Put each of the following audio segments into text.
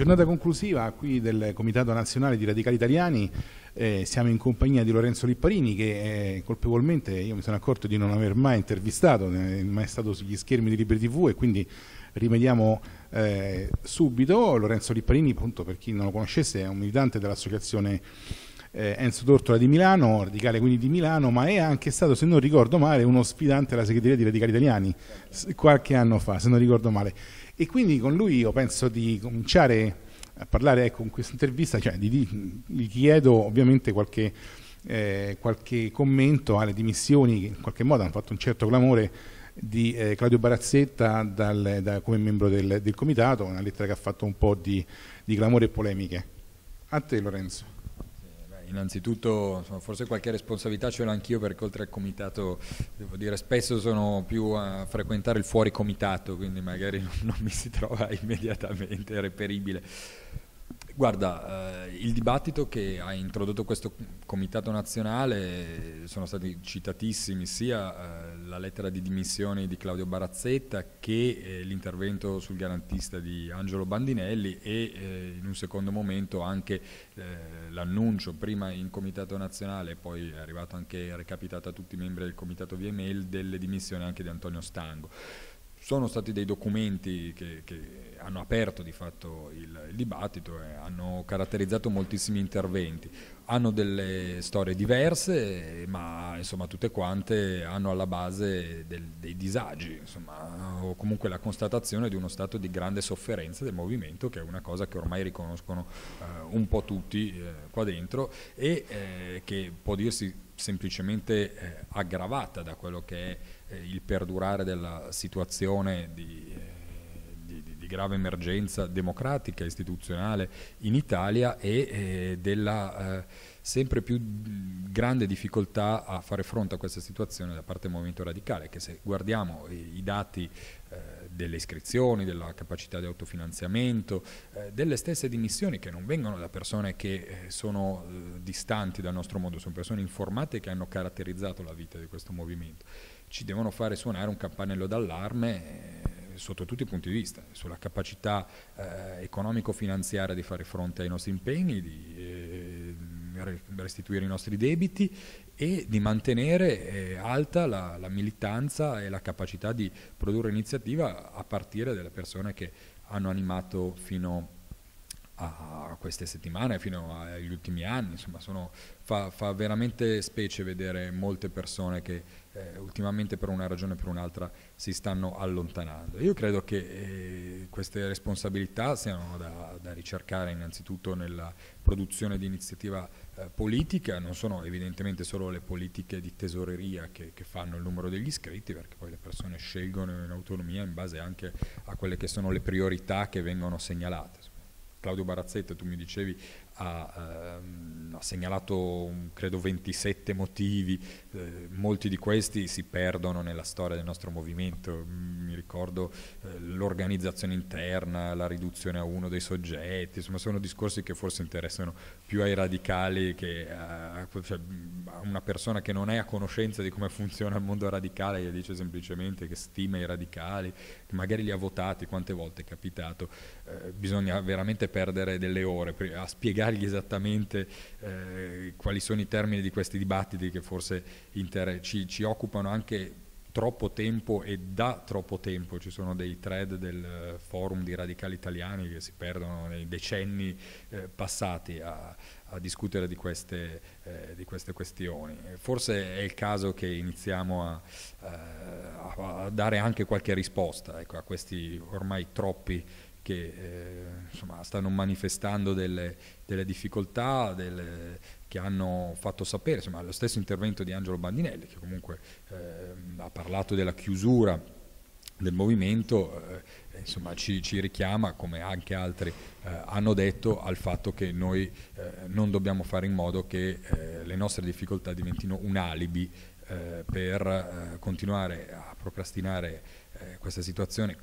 Giornata conclusiva qui del Comitato Nazionale di Radicali Italiani, eh, siamo in compagnia di Lorenzo Lipparini che eh, colpevolmente io mi sono accorto di non aver mai intervistato, non eh, è mai stato sugli schermi di Libri TV e quindi rimediamo eh, subito. Lorenzo Lipparini appunto per chi non lo conoscesse è un militante dell'associazione eh, Enzo Tortola di Milano, radicale quindi di Milano, ma è anche stato, se non ricordo male, uno sfidante alla segreteria di Radicali Italiani qualche anno fa, se non ricordo male. E quindi con lui io penso di cominciare a parlare ecco, in questa intervista, cioè, gli chiedo ovviamente qualche, eh, qualche commento alle dimissioni che in qualche modo hanno fatto un certo clamore di eh, Claudio Barazzetta dal, da, come membro del, del, comitato, una lettera che ha fatto un po' di, di clamore e polemiche. A te Lorenzo innanzitutto insomma, forse qualche responsabilità ce l'ho anch'io perché oltre al comitato, devo dire, spesso sono più a frequentare il fuori comitato, quindi magari non, non mi si trova immediatamente reperibile. Guarda, eh, il dibattito che ha introdotto questo comitato nazionale sono stati citatissimi sia eh, la lettera di dimissione di Claudio Barazzetta che eh, l'intervento sul garantista di Angelo Bandinelli e eh, in un secondo momento anche eh, l'annuncio prima in comitato nazionale e poi è arrivato anche recapitato a tutti i membri del comitato via VML delle dimissioni anche di Antonio Stango sono stati dei documenti che, che hanno aperto di fatto il, il dibattito e hanno caratterizzato moltissimi interventi. Hanno delle storie diverse, ma insomma tutte quante hanno alla base del, dei disagi, insomma, o comunque la constatazione di uno stato di grande sofferenza del movimento, che è una cosa che ormai riconoscono eh, un po' tutti eh, qua dentro e eh, che può dirsi semplicemente eh, aggravata da quello che è eh, il perdurare della situazione di, eh, di, di, grave emergenza democratica e istituzionale in Italia e eh, della eh, sempre più grande difficoltà a fare fronte a questa situazione da parte del Movimento Radicale, che se guardiamo i, i dati eh, delle iscrizioni, della capacità di autofinanziamento, eh, delle stesse dimissioni che non vengono da persone che eh, sono eh, distanti dal nostro mondo, sono persone informate che hanno caratterizzato la vita di questo movimento. Ci devono fare suonare un campanello d'allarme eh, sotto tutti i punti di vista, sulla capacità eh, economico-finanziaria di fare fronte ai nostri impegni, di eh, restituire i nostri debiti e di mantenere eh, alta la, la, militanza e la capacità di produrre iniziativa a partire dalle persone che hanno animato fino a queste settimane, fino agli ultimi anni, insomma sono, fa, fa, veramente specie vedere molte persone che eh, ultimamente per una ragione o per un'altra si stanno allontanando. Io credo che eh, queste responsabilità siano da da ricercare innanzitutto nella produzione di iniziativa eh, politica, non sono evidentemente solo le politiche di tesoreria che, che, fanno il numero degli iscritti, perché poi le persone scelgono in autonomia in base anche a quelle che sono le priorità che vengono segnalate. Claudio Barazzetto, tu mi dicevi ha, ehm, ha segnalato credo 27 motivi, eh, molti di questi si perdono nella storia del nostro movimento, mm, mi ricordo eh, l'organizzazione interna, la riduzione a uno dei soggetti, insomma sono discorsi che forse interessano più ai radicali che a, cioè, a una persona che non è a conoscenza di come funziona il mondo radicale e dice semplicemente che stima i radicali magari li ha votati, quante volte è capitato, eh, bisogna veramente perdere delle ore a spiegargli esattamente eh, quali sono i termini di questi dibattiti che forse inter- ci, ci occupano anche troppo tempo e da troppo tempo. Ci sono dei thread del forum di radicali italiani che si perdono nei decenni eh, passati a, a discutere di queste, eh, di queste, questioni. Forse è il caso che iniziamo a, eh, a dare anche qualche risposta ecco, a questi ormai troppi che eh, insomma, stanno manifestando delle, delle difficoltà, delle, che hanno fatto sapere, insomma, lo stesso intervento di Angelo Bandinelli, che comunque eh, ha parlato della chiusura del movimento eh, insomma, ci, ci, richiama, come anche altri eh, hanno detto, al fatto che noi eh, non dobbiamo fare in modo che eh, le nostre difficoltà diventino un alibi eh, per eh, continuare a procrastinare eh, questa situazione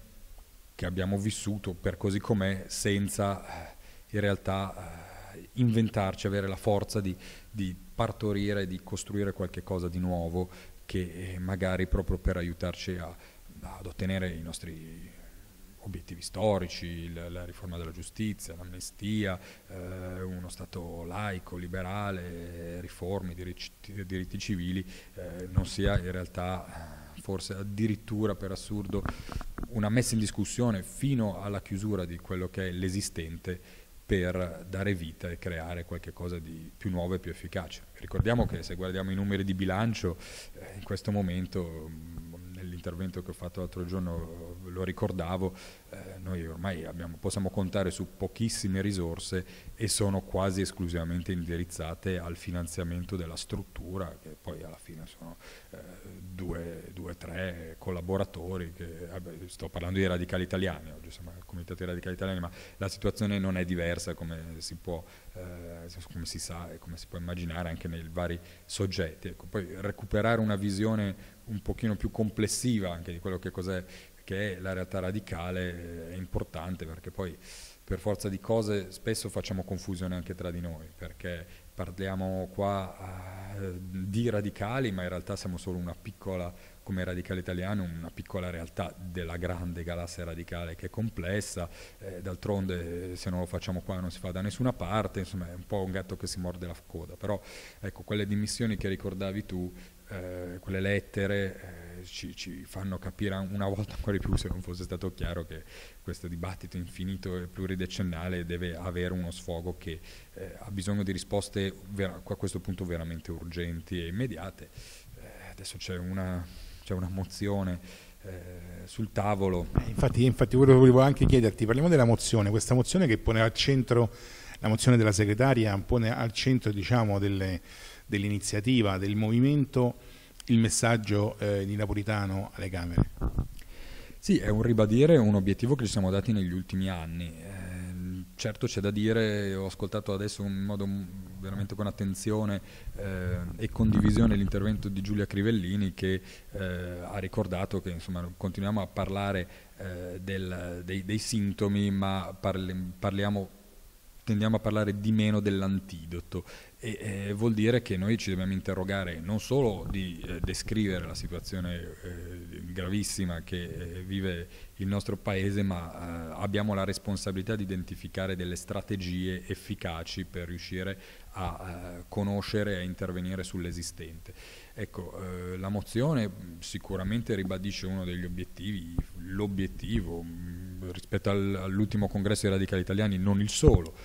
che abbiamo vissuto per così com'è senza in realtà inventarci, avere la forza di, di partorire, di costruire qualche cosa di nuovo che magari proprio per aiutarci a, ad ottenere i nostri obiettivi storici, la, la riforma della giustizia, l'amnistia, eh, uno Stato laico, liberale, riforme, diritti, diritti civili, eh, non sia in realtà eh, forse addirittura per assurdo una messa in discussione fino alla chiusura di quello che è l'esistente per dare vita e creare qualcosa di più nuovo e più efficace. Ricordiamo che se guardiamo i numeri di bilancio, eh, in questo momento, mm, nell'intervento che ho fatto l'altro giorno, lo ricordavo, eh, noi ormai abbiamo, possiamo contare su pochissime risorse e sono quasi esclusivamente indirizzate al finanziamento della struttura, che poi alla fine sono eh, due, o tre collaboratori, che, vabbè, sto parlando di radicali italiani, oggi siamo al Comitato dei Radicali Italiani, ma la situazione non è diversa come si può eh, come si sa e come si può immaginare anche nei vari soggetti. Ecco, poi recuperare una visione un pochino più complessiva anche di quello che cos'è che la realtà radicale eh, è importante perché poi per forza di cose spesso facciamo confusione anche tra di noi perché parliamo qua uh, di radicali ma in realtà siamo solo una piccola come radicale italiano una piccola realtà della grande galassia radicale che è complessa, eh, d'altronde se non lo facciamo qua non si fa da nessuna parte, insomma è un po' un gatto che si morde la coda, però ecco quelle dimissioni che ricordavi tu, eh, quelle lettere... Eh, ci, ci, fanno capire una volta ancora di più, se non fosse stato chiaro, che questo dibattito infinito e pluridecennale deve avere uno sfogo che eh, ha bisogno di risposte vera- a questo punto veramente urgenti e immediate. Eh, adesso c'è una, c'è una mozione eh, sul tavolo. Eh, infatti, infatti volevo anche chiederti, parliamo della mozione, questa mozione che pone al centro, la mozione della segretaria pone al centro diciamo, delle, dell'iniziativa, del movimento il messaggio eh, di Napolitano alle Camere? Sì, è un ribadire un obiettivo che ci siamo dati negli ultimi anni. Eh, certo c'è da dire, ho ascoltato adesso in modo veramente con attenzione eh, e condivisione l'intervento di Giulia Crivellini che eh, ha ricordato che insomma, continuiamo a parlare eh, del, dei, dei, sintomi ma parli, parliamo tendiamo a parlare di meno dell'antidoto e eh, vuol dire che noi ci dobbiamo interrogare non solo di eh, descrivere la situazione eh, gravissima che eh, vive il nostro paese, ma eh, abbiamo la responsabilità di identificare delle strategie efficaci per riuscire a eh, conoscere e a intervenire sull'esistente. Ecco, la mozione sicuramente ribadisce uno degli obiettivi, l'obiettivo mm, rispetto al, all'ultimo congresso dei radicali italiani, non il solo,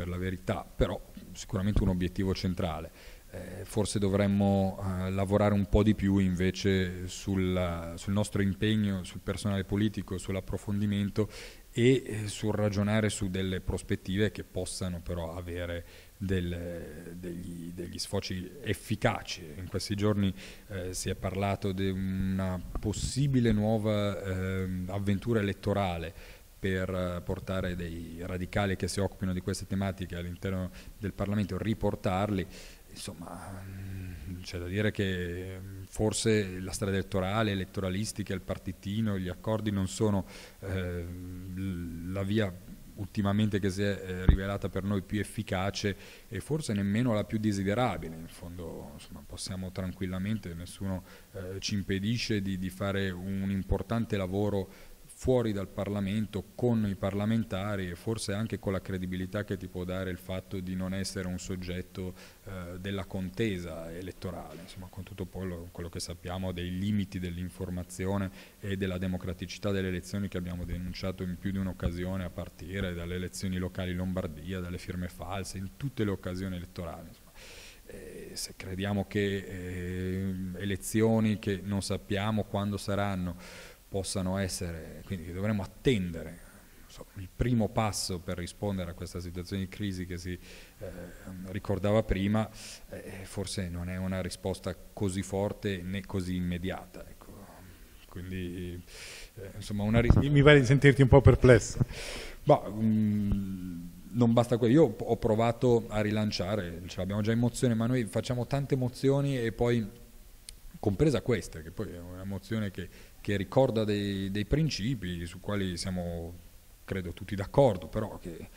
per la verità, però sicuramente un obiettivo centrale. Eh, forse dovremmo eh, lavorare un po' di più invece sul, sul nostro impegno, sul personale politico, sull'approfondimento e eh, sul ragionare su delle prospettive che possano però avere del, degli, degli, sfoci efficaci. In questi giorni eh, si è parlato di una possibile nuova eh, avventura elettorale per eh, portare dei radicali che si occupino di queste tematiche all'interno del Parlamento, riportarli, insomma mm, c'è da dire che mm, forse la strada elettorale, elettoralistica, il partitino, gli accordi non sono eh, la via ultimamente che si è eh, rivelata per noi più efficace e forse nemmeno la più desiderabile. In fondo insomma, possiamo tranquillamente, nessuno eh, ci impedisce di, di, fare un importante lavoro fuori dal Parlamento con i parlamentari e forse anche con la credibilità che ti può dare il fatto di non essere un soggetto eh, della contesa elettorale, insomma con tutto poi quello che sappiamo dei limiti dell'informazione e della democraticità delle elezioni che abbiamo denunciato in più di un'occasione a partire dalle elezioni locali in Lombardia, dalle firme false, in tutte le occasioni elettorali. Insomma eh, se crediamo che eh, elezioni che non sappiamo quando saranno possano essere, quindi dovremmo attendere so, il primo passo per rispondere a questa situazione di crisi che si eh, ricordava prima, eh, forse non è una risposta così forte né così immediata. Ecco. Quindi, eh, insomma, una ris- mi pare di sentirti un po' perplesso. Bah, um, mm, non basta quello. Io ho provato a rilanciare, ce l'abbiamo già emozione, ma noi facciamo tante emozioni e poi, compresa questa, che poi è una mozione che che ricorda dei, dei principi su quali siamo, credo, tutti d'accordo, però che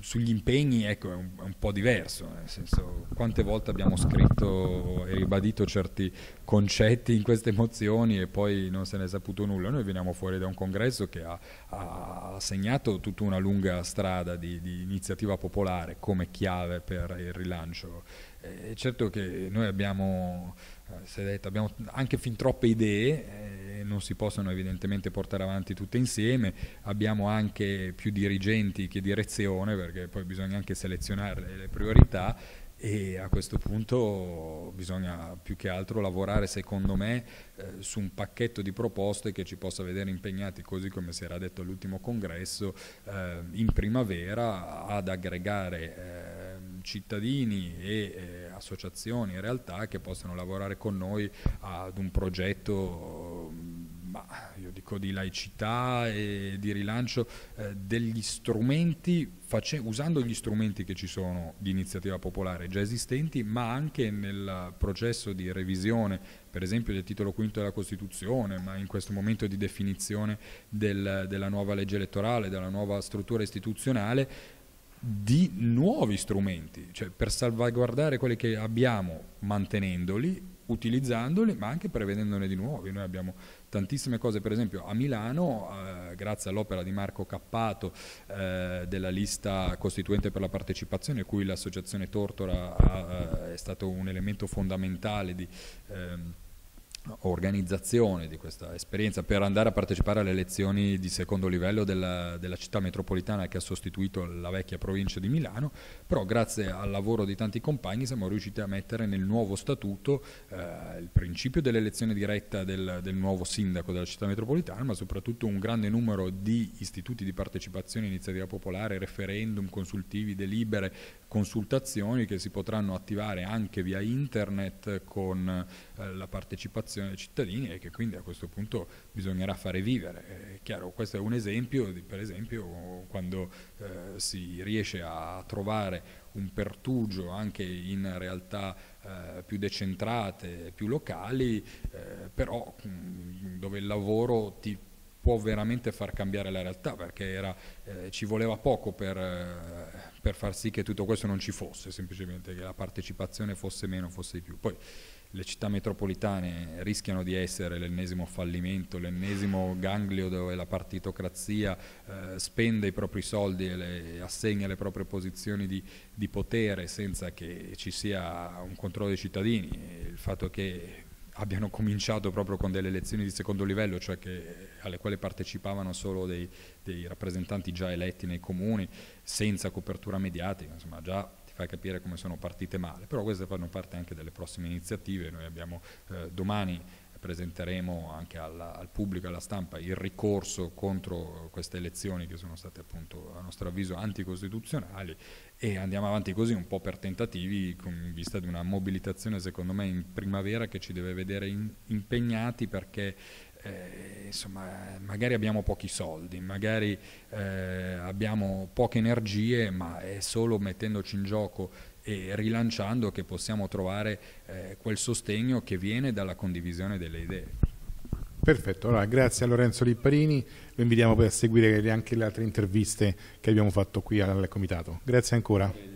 sugli impegni ecco, è, un, è, un, po' diverso, nel senso quante volte abbiamo scritto e ribadito certi concetti in queste mozioni e poi non se ne è saputo nulla. Noi veniamo fuori da un congresso che ha, ha segnato tutta una lunga strada di, di, iniziativa popolare come chiave per il rilancio. E certo che noi abbiamo, eh, detto, abbiamo anche fin troppe idee. Eh, non si possono evidentemente portare avanti tutte insieme, abbiamo anche più dirigenti che direzione perché poi bisogna anche selezionare le priorità e a questo punto bisogna più che altro lavorare secondo me eh, su un pacchetto di proposte che ci possa vedere impegnati così come si era detto all'ultimo congresso eh, in primavera ad aggregare eh, cittadini e eh, associazioni e realtà che possano lavorare con noi ad un progetto io dico di laicità e di rilancio eh, degli strumenti, face- usando gli strumenti che ci sono di iniziativa popolare già esistenti, ma anche nel processo di revisione, per esempio del titolo quinto della Costituzione, ma in questo momento di definizione del, della nuova legge elettorale, della nuova struttura istituzionale, di nuovi strumenti, cioè per salvaguardare quelli che abbiamo mantenendoli, utilizzandoli, ma anche prevedendone di nuovi. Noi abbiamo tantissime cose, per esempio a Milano, eh, grazie all'opera di Marco Cappato eh, della lista costituente per la partecipazione, cui l'associazione Tortora ha, ha, eh, è stato un elemento fondamentale di... Eh, organizzazione di questa esperienza per andare a partecipare alle elezioni di secondo livello della, della, città metropolitana che ha sostituito la vecchia provincia di Milano, però grazie al lavoro di tanti compagni siamo riusciti a mettere nel nuovo statuto eh, il principio dell'elezione diretta del, del, nuovo sindaco della città metropolitana, ma soprattutto un grande numero di istituti di partecipazione, iniziativa popolare, referendum, consultivi, delibere, consultazioni che si potranno attivare anche via internet con la partecipazione dei cittadini e che quindi a questo punto bisognerà fare vivere. Eh, è chiaro, questo è un esempio, di, per esempio quando eh, si riesce a trovare un pertugio anche in realtà eh, più decentrate, più locali, eh, però mm, dove il lavoro ti può veramente far cambiare la realtà perché era, eh, ci voleva poco per, eh, per, far sì che tutto questo non ci fosse, semplicemente che la partecipazione fosse meno, fosse di più. Poi le città metropolitane rischiano di essere l'ennesimo fallimento, l'ennesimo ganglio dove la partitocrazia eh, spende i propri soldi e le, assegna le proprie posizioni di, di, potere senza che ci sia un controllo dei cittadini. Il fatto che abbiano cominciato proprio con delle elezioni di secondo livello, cioè che, alle quali partecipavano solo dei, dei rappresentanti già eletti nei comuni, senza copertura mediatica, insomma già ti fa capire come sono partite male, però queste fanno parte anche delle prossime iniziative, noi abbiamo eh, domani presenteremo anche alla, al pubblico e alla stampa il ricorso contro queste elezioni che sono state appunto a nostro avviso anticostituzionali e andiamo avanti così un po' per tentativi in vista di una mobilitazione secondo me in primavera che ci deve vedere in, impegnati perché eh, insomma, magari abbiamo pochi soldi, magari eh, abbiamo poche energie, ma è solo mettendoci in gioco e rilanciando che possiamo trovare eh, quel sostegno che viene dalla condivisione delle idee. Perfetto, allora grazie a Lorenzo Lipparini, lo invitiamo poi a seguire anche le altre interviste che abbiamo fatto qui al Comitato. Grazie ancora.